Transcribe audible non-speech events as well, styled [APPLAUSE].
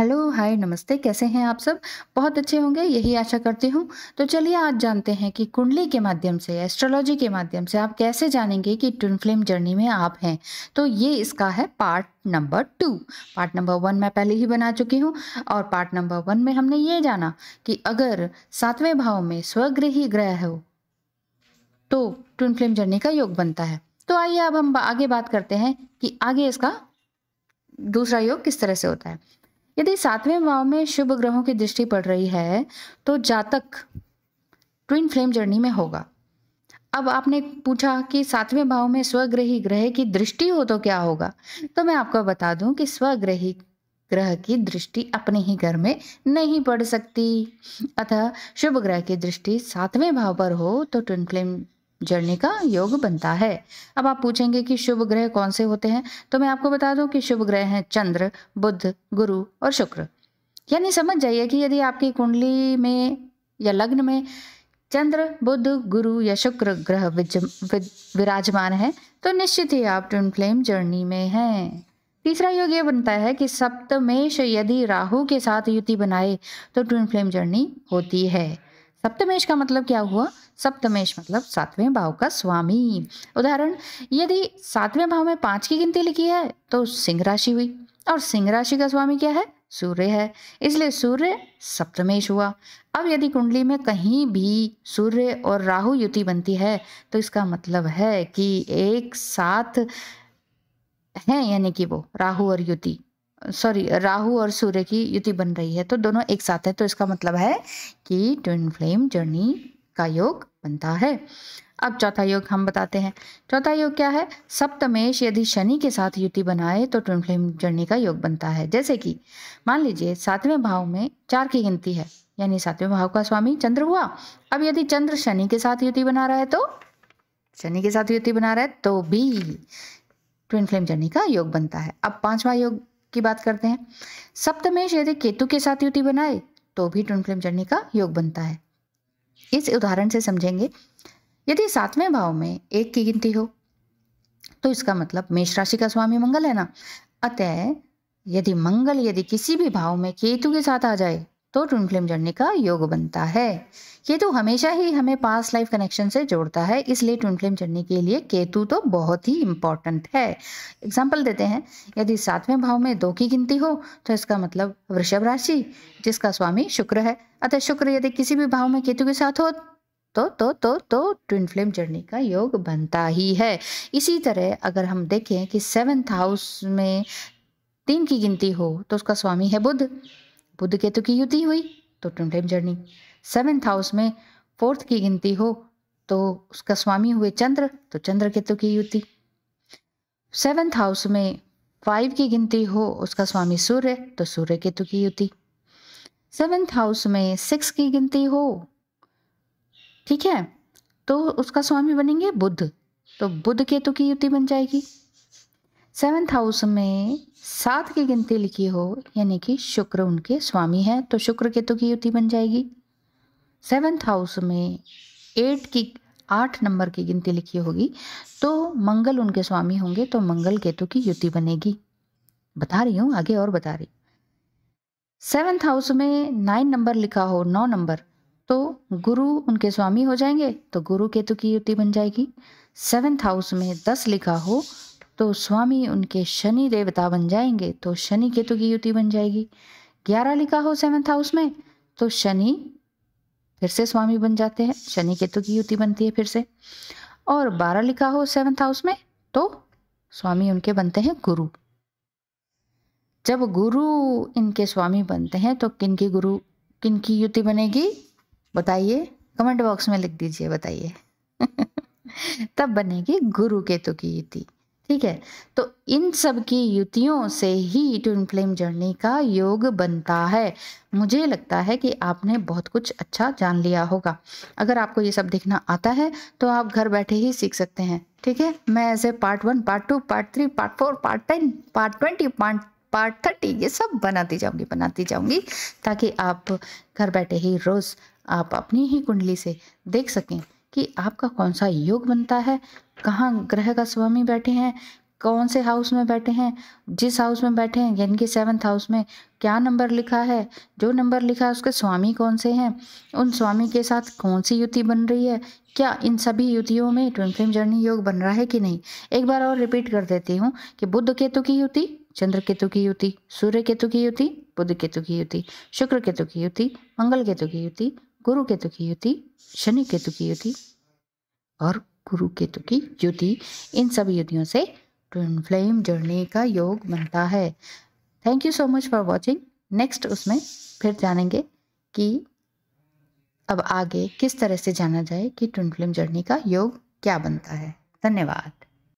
hello hi नमस्ते कैसे हैं आप सब बहुत अच्छे होंगे यही आशा करती हूँ तो चलिए आज जानते हैं कि कुंडली के माध्यम से एस्ट्रोलॉजी के माध्यम से आप कैसे जानेंगे कि ट्विन फ्लेम जर्नी में आप हैं तो ये इसका है part number two part number one मैं पहले ही बना चुकी हूँ और पार्ट नंबर वन में हमने ये जाना कि अगर सातवें भाव में स्वगृही ग्रह हो तो ट्विन फ्लेम जर्नी का योग बनता है तो आइए अब हम आगे बात करते हैं कि आगे इसका दूसरा योग किस तरह से होता है यदि सातवें भाव में शुभ ग्रहों की दृष्टि पड़ रही है तो जातक ट्विन फ्लेम जर्नी में होगा अब आपने पूछा कि सातवें भाव में स्वग्रही ग्रह की दृष्टि हो तो क्या होगा तो मैं आपको बता दूं कि स्वग्रही ग्रह की दृष्टि अपने ही घर में नहीं पड़ सकती अतः शुभ ग्रह की दृष्टि सातवें भाव पर हो तो ट्विन फ्लेम जड़ने का योग बनता है अब आप पूछेंगे कि शुभ ग्रह कौन से होते हैं तो मैं आपको बता दूं कि शुभ ग्रह हैं चंद्र बुध गुरु और शुक्र यानी समझ जाइए कि यदि आपकी कुंडली में या लग्न में चंद्र बुध गुरु या शुक्र ग्रह विराजमान है तो निश्चित ही आप ट्विन फ्लेम जर्नी में हैं तीसरा योग ये बनता है कि सप्तमेश यदि राहु के साथ युति बनाए तो ट्विन फ्लेम जर्नी होती है सप्तमेश का मतलब क्या हुआ सप्तमेश मतलब सातवें भाव का स्वामी उदाहरण यदि सातवें भाव में पांच की गिनती लिखी है तो सिंह राशि हुई और सिंह राशि का स्वामी क्या है सूर्य है इसलिए सूर्य सप्तमेश हुआ अब यदि कुंडली में कहीं भी सूर्य और राहु युति बनती है तो इसका मतलब है कि एक साथ है यानी कि वो राहु और युति सॉरी राहु और सूर्य की युति बन रही है तो दोनों एक साथ है तो इसका मतलब है कि ट्विन फ्लेम जर्नी का योग बनता है अब चौथा योग हम बताते हैं चौथा योग क्या है सप्तमेश यदि शनि के साथ युति बनाए तो ट्विन फ्लेम जर्नी का योग बनता है जैसे कि मान लीजिए सातवें भाव में चार की गिनती है यानी सातवें भाव का स्वामी चंद्र हुआ अब यदि चंद्र शनि के साथ युति बना रहा है तो शनि के साथ युति बना रहा है तो भी ट्विन फ्लेम जर्नी का योग बनता है अब पांचवा योग की बात करते हैं सप्तमेश यदि केतु के साथ युति बनाए तो भी ट्विन फ्लेम जर्नी का योग बनता है इस उदाहरण से समझेंगे यदि सातवें भाव में एक की गिनती हो तो इसका मतलब मेष राशि का स्वामी मंगल है ना अतः यदि मंगल यदि किसी भी भाव में केतु के साथ आ जाए तो ट्विन फ्लेम जर्नी का योग बनता है केतु तो हमेशा ही हमें पास लाइफ कनेक्शन से जोड़ता है इसलिए ट्विन फ्लेम चढ़ने के लिए केतु तो बहुत ही इंपॉर्टेंट है एग्जाम्पल देते हैं यदि सातवें भाव में दो की गिनती हो तो इसका मतलब वृषभ राशि जिसका स्वामी शुक्र है अतः शुक्र यदि किसी भी भाव में केतु के साथ हो तो तो तो तो ट्विन फ्लेम जर्नी का योग बनता ही है इसी तरह अगर हम देखें कि सेवेंथ हाउस में तीन की गिनती हो तो उसका स्वामी है बुद्ध बुद्ध केतु की युति हुई तो टिमटिम जर्नी सेवेंथ हाउस में फोर्थ की गिनती हो तो उसका स्वामी हुए चंद्र तो चंद्र केतु की युति सेवेंथ हाउस में फाइव की गिनती हो उसका स्वामी सूर्य तो सूर्य केतु की युति सेवेंथ हाउस में सिक्स की गिनती हो ठीक है तो उसका स्वामी बनेंगे बुद्ध तो बुद्ध केतु की युति बन जाएगी सेवन्थ हाउस में सात की गिनती लिखी हो यानी कि शुक्र उनके स्वामी हैं तो शुक्र केतु तो की युति बन जाएगी सेवन्थ हाउस में एट की आठ नंबर की गिनती लिखी होगी तो मंगल उनके स्वामी होंगे तो मंगल केतु तो की युति बनेगी बता रही हूँ आगे और बता रही सेवन्थ हाउस में नाइन नंबर लिखा हो नौ नंबर तो गुरु उनके स्वामी हो जाएंगे तो गुरु केतु तो की युति बन जाएगी सेवन्थ हाउस में दस लिखा हो तो स्वामी उनके शनि देवता बन जाएंगे तो शनि केतु की युति बन जाएगी ग्यारह लिखा हो सेवंथ हाउस में तो शनि फिर से स्वामी बन जाते हैं शनि केतु की युति बनती है फिर से और बारह लिखा हो सेवंथ हाउस में तो स्वामी उनके बनते हैं गुरु जब गुरु इनके स्वामी बनते हैं तो किन की गुरु किन की युति बनेगी बताइए कमेंट बॉक्स में लिख दीजिए बताइए [LAUGHS] तब बनेगी गुरु केतु की युति ठीक है तो इन सब की युतियों से ही ट्विन फ्लेम जर्नी का योग बनता है मुझे लगता है कि आपने बहुत कुछ अच्छा जान लिया होगा अगर आपको ये सब देखना आता है तो आप घर बैठे ही सीख सकते हैं ठीक है मैं ऐसे part one part two part three part four part ten part twenty part part thirty ये सब बनाती जाऊंगी बनाती जाऊंगी ताकि आप घर बैठे ही रोज़ आप अपनी ही कुंडली से देख सकें कि आपका कौन सा योग बनता है कहाँ ग्रह का स्वामी बैठे हैं कौन से हाउस में बैठे हैं जिस हाउस में बैठे हैं यानी कि सेवन्थ हाउस में क्या नंबर लिखा है जो नंबर लिखा है उसके स्वामी कौन से हैं उन स्वामी के साथ कौन सी युति बन रही है क्या इन सभी युतियों में ट्विन फ्लेम जर्नी योग बन रहा है कि नहीं एक बार और रिपीट कर देती हूँ कि बुद्ध केतु की युति चंद्र केतु की युति सूर्य केतु की युति बुध केतु की युति शुक्र केतु की युति मंगल केतु की युति गुरु केतु की युति शनि केतु की युति और गुरु केतु की युति इन सब युतियों से ट्विन फ्लेम जर्नी का योग बनता है thank you so much for watching next उसमें फिर जानेंगे कि अब आगे किस तरह से जाना जाए कि ट्विन फ्लेम जर्नी का योग क्या बनता है धन्यवाद